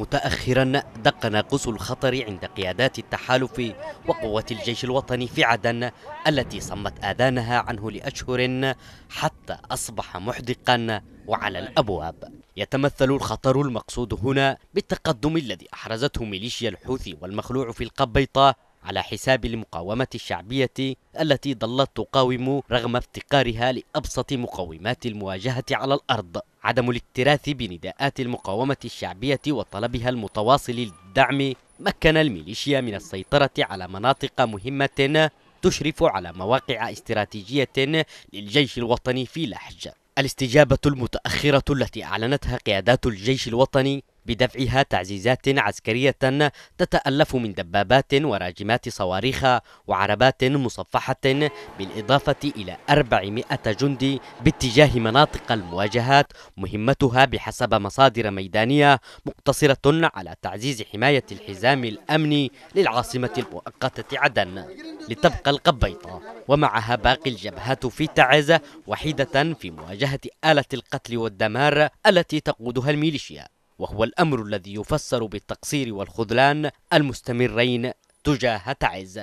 متأخرا دق ناقوس الخطر عند قيادات التحالف وقوات الجيش الوطني في عدن التي صمت آذانها عنه لأشهر حتى أصبح محدقا وعلى الأبواب يتمثل الخطر المقصود هنا بالتقدم الذي أحرزته ميليشيا الحوثي والمخلوع في القبيطة على حساب المقاومة الشعبية التي ظلت تقاوم رغم افتقارها لأبسط مقومات المواجهة على الأرض عدم الاكتراث بنداءات المقاومة الشعبية وطلبها المتواصل للدعم مكن الميليشيا من السيطرة على مناطق مهمة تشرف على مواقع استراتيجية للجيش الوطني في لحج الاستجابة المتأخرة التي أعلنتها قيادات الجيش الوطني بدفعها تعزيزات عسكرية تتألف من دبابات وراجمات صواريخ وعربات مصفحة بالإضافة إلى 400 جندي باتجاه مناطق المواجهات مهمتها بحسب مصادر ميدانية مقتصرة على تعزيز حماية الحزام الأمني للعاصمة المؤقتة عدن لتبقى القبيطة ومعها باقي الجبهات في تعز وحيدة في مواجهة آلة القتل والدمار التي تقودها الميليشيا وهو الأمر الذي يفسر بالتقصير والخذلان المستمرين تجاه تعز